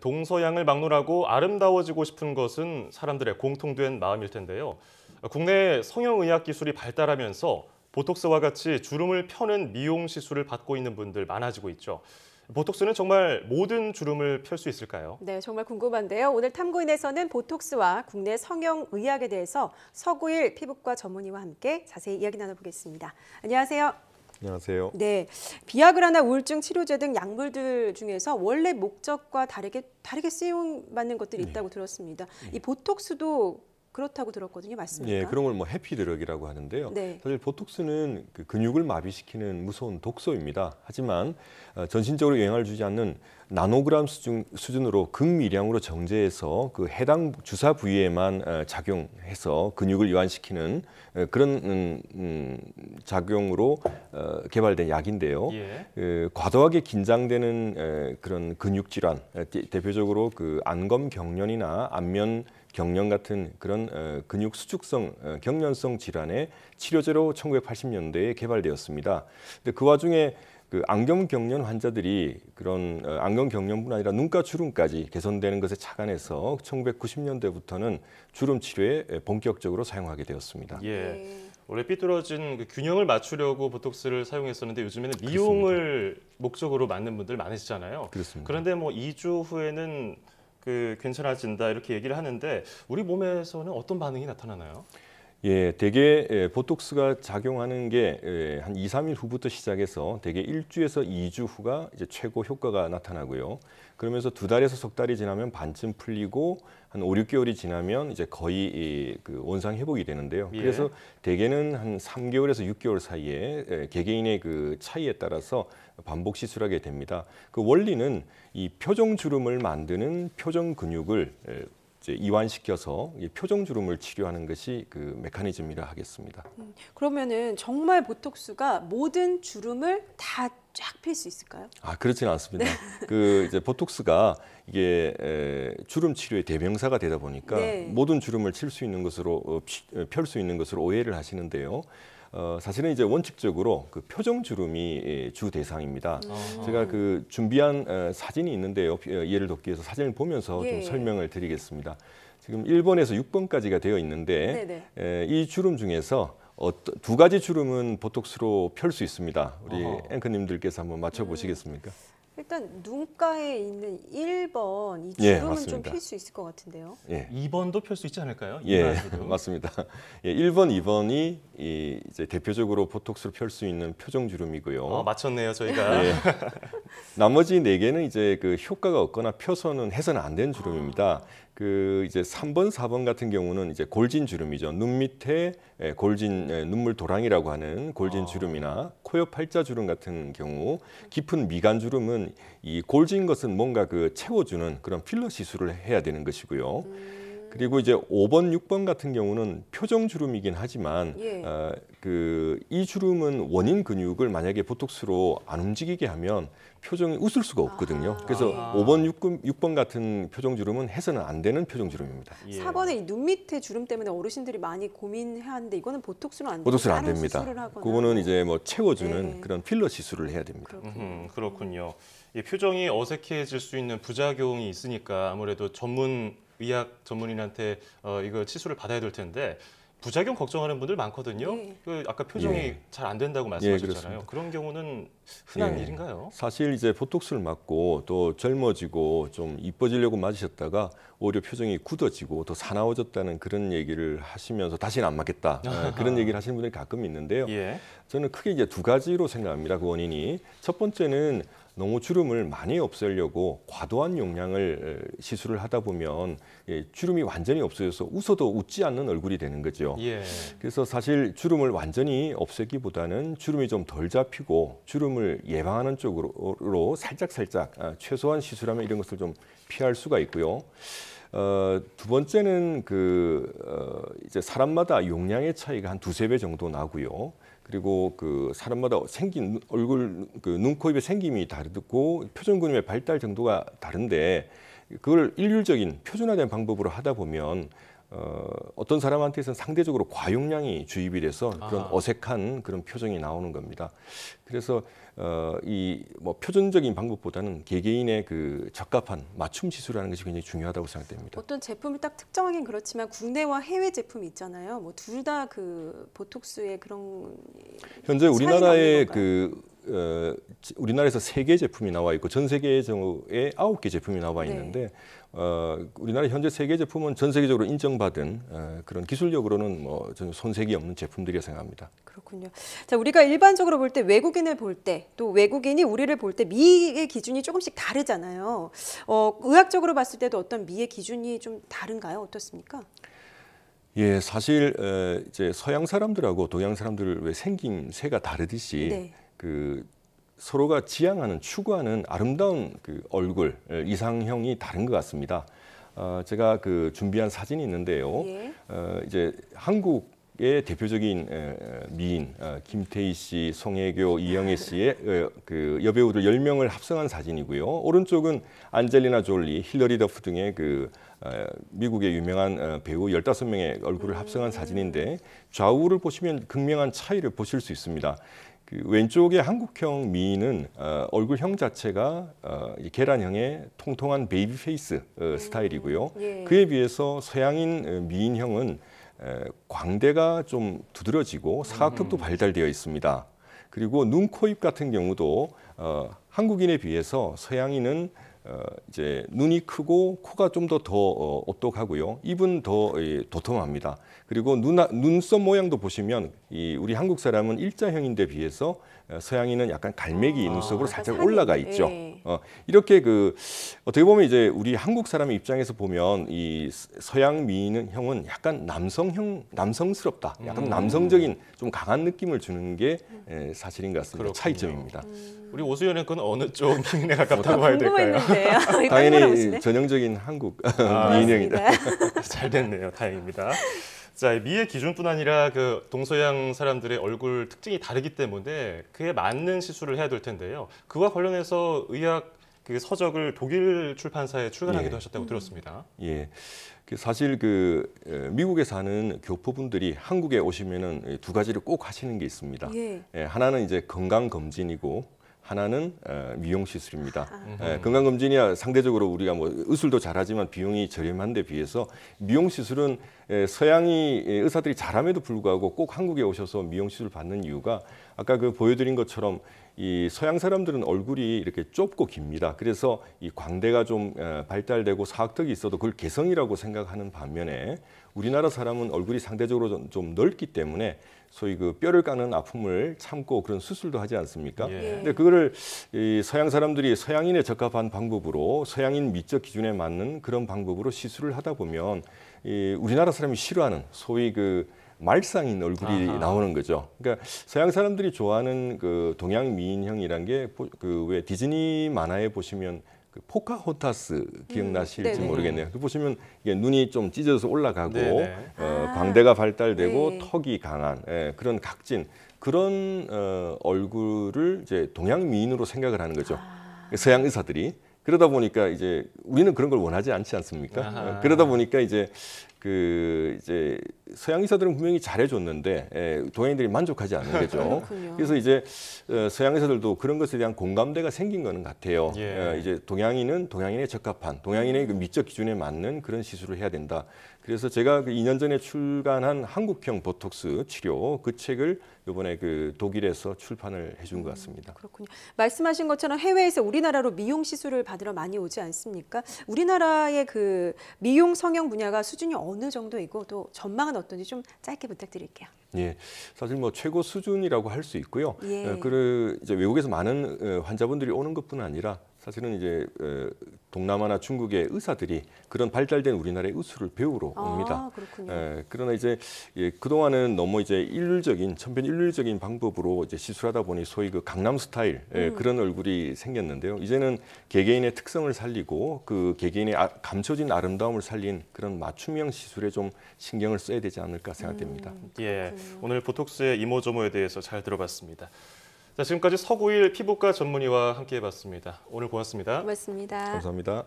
동서양을 막론하고 아름다워지고 싶은 것은 사람들의 공통된 마음일 텐데요. 국내 성형의학 기술이 발달하면서 보톡스와 같이 주름을 펴는 미용 시술을 받고 있는 분들 많아지고 있죠. 보톡스는 정말 모든 주름을 펼 수 있을까요? 네, 정말 궁금한데요. 오늘 탐구인에서는 보톡스와 국내 성형 의학에 대해서 서구일 피부과 전문의와 함께 자세히 이야기 나눠보겠습니다. 안녕하세요. 안녕하세요. 네, 비아그라나 우울증 치료제 등 약물들 중에서 원래 목적과 다르게 다르게 쓰임받는 것들이 네. 있다고 들었습니다. 네. 이 보톡스도 그렇다고 들었거든요. 맞습니까? 예, 그런 걸 뭐 해피 드럭이라고 하는데요. 네. 사실 보톡스는 그 근육을 마비시키는 무서운 독소입니다. 하지만 어, 전신적으로 영향을 주지 않는 나노그램 수준, 수준으로 극미량으로 정제해서 그 해당 주사 부위에만 어, 작용해서 근육을 이완시키는 어, 그런 음, 음, 작용으로 개발된 약인데요. 예. 그 과도하게 긴장되는 그런 근육 질환 대표적으로 그 안검 경련이나 안면 경련 같은 그런 어, 근육 수축성 어, 경련성 질환의 치료제로 1980년대에 개발되었습니다. 근데 그 와중에 그 안경 경련 환자들이 그런 어, 안경 경련뿐 아니라 눈가 주름까지 개선되는 것에 착안해서 1990년대부터는 주름 치료에 본격적으로 사용하게 되었습니다. 예. 원래 네. 삐뚤어진 그 균형을 맞추려고 보톡스를 사용했었는데 요즘에는 미용을 그렇습니다. 목적으로 맞는 분들 많으시잖아요. 그렇습니다. 그런데 뭐 2주 후에는 그 괜찮아진다 이렇게 얘기를 하는데 우리 몸에서는 어떤 반응이 나타나나요? 예, 대개 예, 보톡스가 작용하는 게한 예, 2, 3일 후부터 시작해서 대개 1주에서 2주 후가 이제 최고 효과가 나타나고요. 그러면서 두 달에서 석 달이 지나면 반쯤 풀리고 한 5, 6개월이 지나면 이제 거의 이, 그 원상 회복이 되는데요. 예. 그래서 대개는 한 3개월에서 6개월 사이에 예, 개개인의 그 차이에 따라서 반복 시술하게 됩니다. 그 원리는 이 표정 주름을 만드는 표정 근육을 예, 이완시켜서 표정 주름을 치료하는 것이 그 메커니즘이라 하겠습니다. 음, 그러면은 정말 보톡스가 모든 주름을 다쫙필수 있을까요? 아 그렇지는 않습니다. 네. 그 이제 보톡스가 이게 에, 주름 치료의 대명사가 되다 보니까 네. 모든 주름을 칠 수 있는 것으로 어, 어 펼수 있는 것으로 오해를 하시는데요. 어, 사실은 이제 원칙적으로 그 표정 주름이 예, 주 대상입니다. 아. 제가 그 준비한 어, 사진이 있는데요. 예를 어, 돕기 위해서 사진을 보면서 예. 좀 예. 설명을 드리겠습니다. 지금 1번에서 6번까지가 되어 있는데 에, 네, 네. 예, 이 주름 중에서 어, 두 가지 주름은 보톡스로 펼 수 있습니다. 우리 앵커님들께서 한번 맞춰보시겠습니까? 음. 일단 눈가에 있는 1번 이 예, 주름은 좀맞필수 있을 것 같은데요. 예. 2번도 펼 수 있지 않을까요? 예, 이마 맞습니다. 예, 1번, 2번이 이 이제 대표적으로 보톡스를 펼 수 있는 표정 주름이고요. 어, 맞췄네요, 저희가. 예. 나머지 4 개는 이제 그 효과가 없거나 펴서는 해서는 안 되는 주름입니다. 그 이제 3번, 4번 같은 경우는 이제 골진 주름이죠. 눈 밑에 예, 골진 예, 눈물 도랑이라고 하는 골진 아. 주름이나 코 옆 팔자 주름 같은 경우 깊은 미간 주름은 이 골진 것은 뭔가 그 채워주는 그런 필러 시술을 해야 되는 것이고요. 음. 그리고 이제 5번, 6번 같은 경우는 표정 주름이긴 하지만 예. 어, 그이 주름은 원인 근육을 만약에 보톡스로 안 움직이게 하면 표정이 웃을 수가 없거든요. 아. 그래서 아. 5번, 6번, 6번 같은 표정 주름은 해서는 안 되는 표정 주름입니다. 예. 4번의 이눈 밑에 주름 때문에 어르신들이 많이 고민해야 하는데 이거는 보톡스로 안 보톡스로 안 됩니다. 그거는 이제 뭐 채워주는 예. 그런 필러 시술을 해야 됩니다. 그 음, 그렇군요. 표정이 어색해질 수 있는 부작용이 있으니까 아무래도 전문 의학 전문인한테 어, 이거 치수를 받아야 될 텐데 부작용 걱정하는 분들 많거든요. 예. 그 아까 표정이 예. 잘안 된다고 예, 말씀하셨잖아요. 예, 그런 경우는 흔한 예. 일인가요? 사실 이제 보톡스를 맞고 또 젊어지고 좀 이뻐지려고 맞으셨다가 오히려 표정이 굳어지고 더 사나워졌다는 그런 얘기를 하시면서 다시는 안 맞겠다 아하. 예, 그런 얘기를 하시는 분들이 가끔 있는데요. 저는 크게 이제 두 가지로 생각합니다. 그 원인이 첫 번째는 너무 주름을 많이 없애려고 과도한 용량을 시술을 하다 보면 예, 주름이 완전히 없어져서 웃어도 웃지 않는 얼굴이 되는 거죠. 예. 그래서 사실 주름을 완전히 없애기보다는 주름이 좀 덜 잡히고 주름을 예방하는 쪽으로 살짝살짝 살짝 아, 최소한 시술하면 이런 것을 좀 피할 수가 있고요. 어, 두 번째는 그 어, 이제 사람마다 용량의 차이가 한 두세 배 정도 나고요. 그리고 그 사람마다 생긴 얼굴 그 눈, 코, 입의 생김이 다르고 표준 근육의 발달 정도가 다른데 그걸 일률적인 표준화된 방법으로 하다 보면 어, 어떤 사람한테서 상대적으로 과용량이 주입이 돼서 그런 아. 어색한 그런 표정이 나오는 겁니다. 그래서 어, 이뭐 표준적인 방법보다는 개개인의 그 적합한 맞춤 지수라는 것이 굉장히 중요하다고 생각됩니다. 어떤 제품을 딱 특정하긴 그렇지만 국내와 해외 제품이 있잖아요. 뭐 둘 다 그 보톡스의 그런 현재 우리나라의 그 어, 우리나라에서 세개 제품이 나와 있고 전 세계 에 아홉 개 제품이 나와 네. 있는데 네. 어, 우리나라 현재 세개 제품은 전 세계적으로 인정받은 어, 그런 기술력으로는 뭐 전혀 손색이 없는 제품들이라 생각합니다. 그렇군요. 자 우리가 일반적으로 볼 때 외국인을 볼 때 또 외국인이 우리를 볼 때 미의 기준이 조금씩 다르잖아요. 어, 의학적으로 봤을 때도 어떤 미의 기준이 좀 다른가요? 어떻습니까? 예, 사실 어, 이제 서양 사람들하고 동양 사람들 왜 생김새가 다르듯이 네. 그 서로가 지향하는 추구하는 아름다운 그 얼굴 이상형이 다른 것 같습니다. 어, 제가 그 준비한 사진이 있는데요. 예. 어, 이제 한국 의 대표적인 미인 어, 김태희 씨, 송혜교, 이영애 씨의 어, 그 여배우들 1명을 합성한 사진이고요. 오른쪽은 안젤리나 졸리, 힐러리 더프 등의 그 어, 미국의 유명한 배우 15명의 얼굴을 합성한 음. 사진인데 좌우를 보시면 극명한 차이를 보실 수 있습니다. 그 왼쪽의 한국형 미인은 어, 아, 얼굴형 자체가 어, 이 계란형의 통통한 베이비 페이스 어, 음. 스타일이고요. 예. 그에 비해서 서양인 어, 미인형은 에, 광대가 좀 두드러지고 사각턱도 음. 발달되어 있습니다. 그리고 눈, 코, 입 같은 경우도 어, 한국인에 비해서 서양인은 어, 이제 눈이 크고 코가 좀 더더 더 어, 오똑하고요. 입은 더 도톰합니다. 그리고 눈 아, 눈썹 모양도 보시면 이 우리 한국 사람은 일자형인데 비해서 어, 서양인은 약간 갈매기 아, 눈썹으로 살짝 올라가 있죠. 예. 어, 이렇게 그 어떻게 보면 이제 우리 한국 사람의 입장에서 보면 이 서양 미인형은 약간 남성형 남성스럽다, 약간 음. 남성적인 좀 강한 느낌을 주는 게 에, 예, 사실인 것 같습니다. 그렇군요. 차이점입니다. 음. 우리 오수연 의건 어느 쪽 미인에 가깝다고 뭐 봐야 될까요? 당연히 전형적인 한국 아, 미인형이다. 잘 됐네요. 다행입니다. 자, 미의 기준뿐 아니라 그 동서양 사람들의 얼굴 특징이 다르기 때문에 그에 맞는 시술을 해야 될 텐데요. 그와 관련해서 의학 그 서적을 독일 출판사에 출간하기도 예. 하셨다고 들었습니다. 예. 그 사실 그 미국에 사는 교포분들이 한국에 오시면은 두 가지를 꼭 하시는 게 있습니다. 예. 예 하나는 이제 건강 검진이고 하나는 어, 미용 시술입니다. 아. 예, 건강검진이야 상대적으로 우리가 뭐 의술도 잘하지만 비용이 저렴한데 비해서 미용 시술은 예, 서양이 예, 의사들이 잘함에도 불구하고 꼭 한국에 오셔서 미용 시술 받는 이유가 아까 그 보여드린 것처럼 이 서양 사람들은 얼굴이 이렇게 좁고 깁니다. 그래서 이 광대가 좀 어, 발달되고 사각턱이 있어도 그걸 개성이라고 생각하는 반면에 우리나라 사람은 얼굴이 상대적으로 좀 넓기 때문에 소위 그 뼈를 까는 아픔을 참고 그런 수술도 하지 않습니까? 예. 예. 근데 그거를 이 서양 사람들이 서양인에 적합한 방법으로 서양인 미적 기준에 맞는 그런 방법으로 시술을 하다 보면 이 우리나라 사람이 싫어하는 소위 그 말상인 얼굴이 아하. 나오는 거죠. 그러니까 서양 사람들이 좋아하는 그 동양 미인형이란 게 그 왜 디즈니 만화에 보시면 그포카호타스 기억나실지 음, 모르겠네요. 그 보시면 이게 눈이 좀 찢어져서 올라가고 네네. 어, 광대가 발달되고 아, 네. 턱이 강한 예, 그런 각진 그런 어, 얼굴을 이제 동양 미인으로 생각을 하는 거죠. 아. 서양 의사들이 그러다 보니까 이제 우리는 그런 걸 원하지 않지 않습니까? 아 그러다 보니까 이제 그 이제 서양 의사들은 분명히 잘해줬는데 에, 예, 동양인들이 만족하지 않는 거죠. 그래서 이제 어, 서양 의사들도 그런 것에 대한 공감대가 생긴 거는 같아요. 예. 어, 이제 동양인은 동양인에 적합한 동양인의 그 미적 기준에 맞는 그런 시술을 해야 된다. 그래서 제가 그 2년 전에 출간한 한국형 보톡스 치료 그 책을 이번에 그 독일에서 출판을 해준 것 음, 같습니다. 음, 그렇군요. 말씀하신 것처럼 해외에서 우리나라로 미용 시술을 받으러 많이 오지 않습니까? 우리나라의 그 미용 성형 분야가 수준이 어느 정도이고 또 전망은 어떻게 어떤지 좀 짧게 부탁드릴게요. 예, 사실 뭐 최고 수준이라고 할 수 있고요. 예. 그 이제 외국에서 많은 어, 환자분들이 오는 것뿐 아니라 사실은 이제 동남아나 중국의 의사들이 그런 발달된 우리나라의 의술을 배우러 아, 옵니다. 아, 그렇군요. 예, 그러나 이제 예, 그동안은 너무 이제 일률적인 천편일률적인 방법으로 이제 시술하다 보니 소위 그 강남 스타일 예, 음. 그런 얼굴이 생겼는데요. 이제는 개개인의 특성을 살리고 그 개개인의 아, 감춰진 아름다움을 살린 그런 맞춤형 시술에 좀 신경을 써야 되지 않을까 생각됩니다. 음, 예, 오늘 보톡스의 이모저모에 대해서 잘 들어봤습니다. 자, 지금까지 서구일 피부과 전문의와 함께해봤습니다. 오늘 고맙습니다. 고맙습니다. 감사합니다.